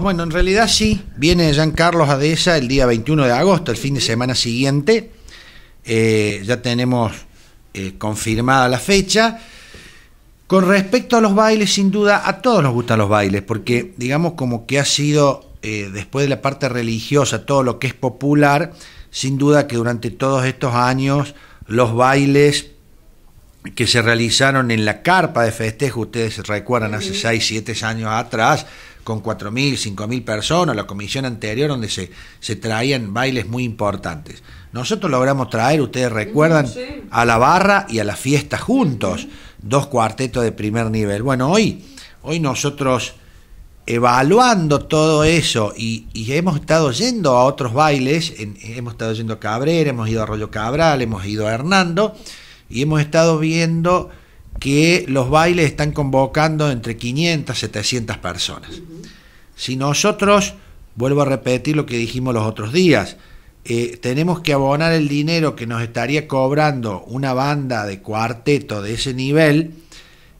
Bueno, en realidad sí, viene Jean Carlos Adesa el día 21 de agosto, el fin de semana siguiente. Eh, ya tenemos eh, confirmada la fecha. Con respecto a los bailes, sin duda, a todos nos gustan los bailes, porque digamos como que ha sido, eh, después de la parte religiosa, todo lo que es popular, sin duda que durante todos estos años los bailes que se realizaron en la carpa de festejo, ustedes recuerdan hace 6, 7 años atrás, con 4.000, 5.000 personas, la comisión anterior donde se, se traían bailes muy importantes. Nosotros logramos traer, ustedes recuerdan, a la barra y a la fiesta juntos, dos cuartetos de primer nivel. Bueno, hoy, hoy nosotros evaluando todo eso y, hemos estado yendo a otros bailes, hemos estado yendo a Cabrera, hemos ido a Arroyo Cabral, hemos ido a Hernando y hemos estado viendo que los bailes están convocando entre 500 y 700 personas. Si nosotros, vuelvo a repetir lo que dijimos los otros días, eh, tenemos que abonar el dinero que nos estaría cobrando una banda de cuarteto de ese nivel,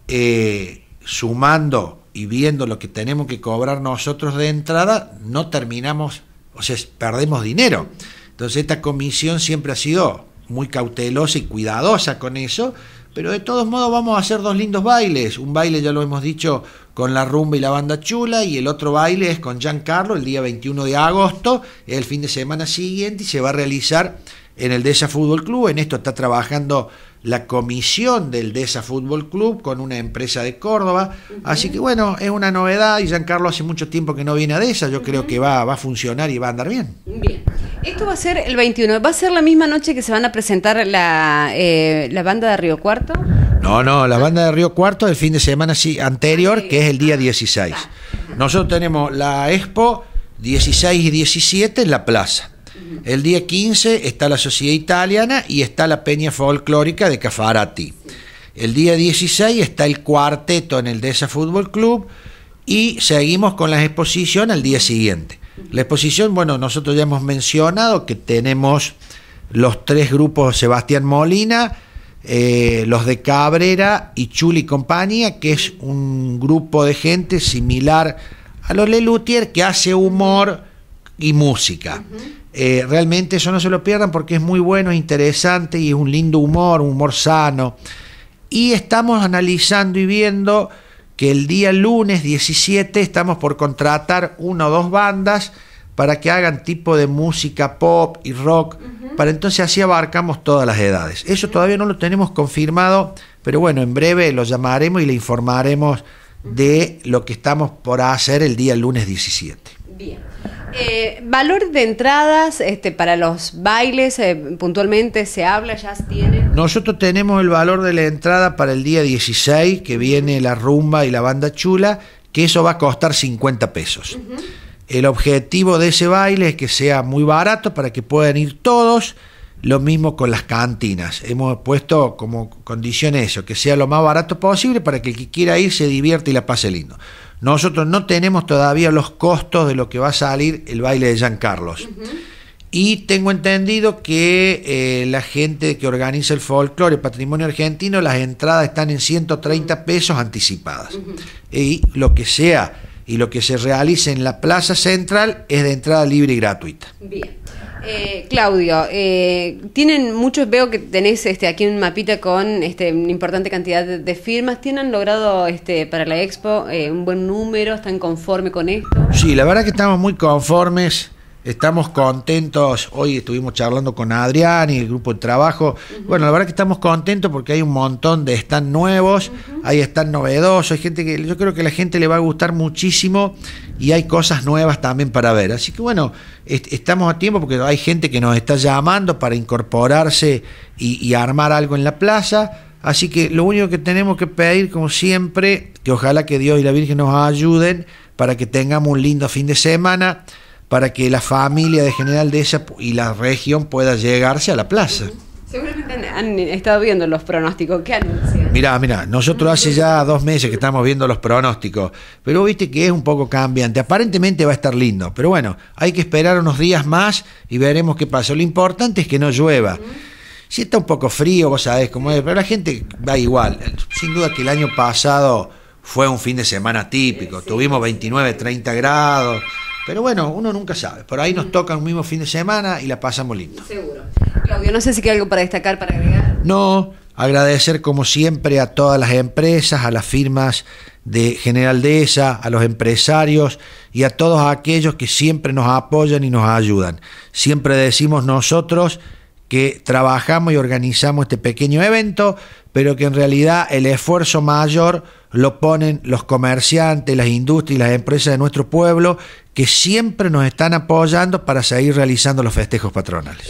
eh, sumando y viendo lo que tenemos que cobrar nosotros de entrada, no terminamos, o sea, perdemos dinero. Entonces esta comisión siempre ha sido muy cautelosa y cuidadosa con eso, pero de todos modos vamos a hacer dos lindos bailes. Un baile, ya lo hemos dicho, con la rumba y la banda chula y el otro baile es con Giancarlo el día 21 de agosto, el fin de semana siguiente y se va a realizar en el DESA Fútbol Club. En esto está trabajando la comisión del DESA Fútbol Club con una empresa de Córdoba. Así que bueno, es una novedad y Giancarlo hace mucho tiempo que no viene a DESA. Yo creo que va, va a funcionar y va a andar bien. Bien. Esto va a ser el 21. ¿Va a ser la misma noche que se van a presentar eh, la, banda de Río Cuarto? No, no, la banda de Río Cuarto el fin de semana anterior, ah, que es el día 16. Ah. Nosotros tenemos la expo 16 y 17 en la plaza. El día 15 está la Sociedad Italiana y está la Peña Folclórica de Cafarati. El día 16 está el cuarteto en el Deza Fútbol Club y seguimos con la exposición al día siguiente. La exposición, bueno, nosotros ya hemos mencionado que tenemos los tres grupos Sebastián Molina, eh, los de Cabrera y Chuli Compañía, que es un grupo de gente similar a los Lelutier que hace humor y música. Eh, realmente eso no se lo pierdan porque es muy bueno, interesante y es un lindo humor, un humor sano. Y estamos analizando y viendo que el día lunes 17 estamos por contratar una o dos bandas para que hagan tipo de música pop y rock, para entonces así abarcamos todas las edades. Eso todavía no lo tenemos confirmado, pero bueno, en breve lo llamaremos y le informaremos de lo que estamos por hacer el día lunes 17. Bien. Eh, valor de entradas este, para los bailes, eh, puntualmente se habla, ya tiene. Nosotros tenemos el valor de la entrada para el día 16, que viene la rumba y la banda chula, que eso va a costar 50 pesos. El objetivo de ese baile es que sea muy barato para que puedan ir todos. Lo mismo con las cantinas. Hemos puesto como condición eso, que sea lo más barato posible para que el que quiera ir se divierta y la pase lindo. Nosotros no tenemos todavía los costos de lo que va a salir el baile de Jean Carlos. Y tengo entendido que eh, la gente que organiza el folclore, el patrimonio argentino, las entradas están en 130 pesos anticipadas. Y lo que sea y lo que se realice en la plaza central es de entrada libre y gratuita. Bien. Eh, Claudio, eh, tienen muchos, veo que tenés este, aquí un mapita con este, una importante cantidad de, firmas. ¿Tienen logrado este, para la expo eh, un buen número? ¿Están conformes con esto? Sí, la verdad que estamos muy conformes. Estamos contentos, hoy estuvimos charlando con Adrián y el grupo de trabajo. Bueno, la verdad que estamos contentos porque hay un montón de stand nuevos, hay stand novedosos, hay gente que yo creo que a la gente le va a gustar muchísimo y hay cosas nuevas también para ver. Así que bueno, estamos a tiempo porque hay gente que nos está llamando para incorporarse y armar algo en la plaza. Así que lo único que tenemos que pedir, como siempre, que ojalá que Dios y la Virgen nos ayuden para que tengamos un lindo fin de semana para que la familia de general de esa y la región pueda llegarse a la plaza. Seguramente han estado viendo los pronósticos que anuncian. Mirá, mirá, nosotros hace ya dos meses que estamos viendo los pronósticos, pero viste que es un poco cambiante. Aparentemente va a estar lindo, pero bueno, hay que esperar unos días más y veremos qué pasa. Lo importante es que no llueva. Si está un poco frío, vos sabés cómo es, pero la gente va igual. Sin duda que el año pasado fue un fin de semana típico. Tuvimos 29, 30 grados. Pero bueno, uno nunca sabe. Por ahí nos mm. toca un mismo fin de semana y la pasamos lindo. Seguro. Claudio, no sé si hay algo para destacar, para agregar. No, agradecer como siempre a todas las empresas, a las firmas de General Dehesa, a los empresarios y a todos aquellos que siempre nos apoyan y nos ayudan. Siempre decimos nosotros que trabajamos y organizamos este pequeño evento, pero que en realidad el esfuerzo mayor lo ponen los comerciantes, las industrias, y las empresas de nuestro pueblo, que siempre nos están apoyando para seguir realizando los festejos patronales.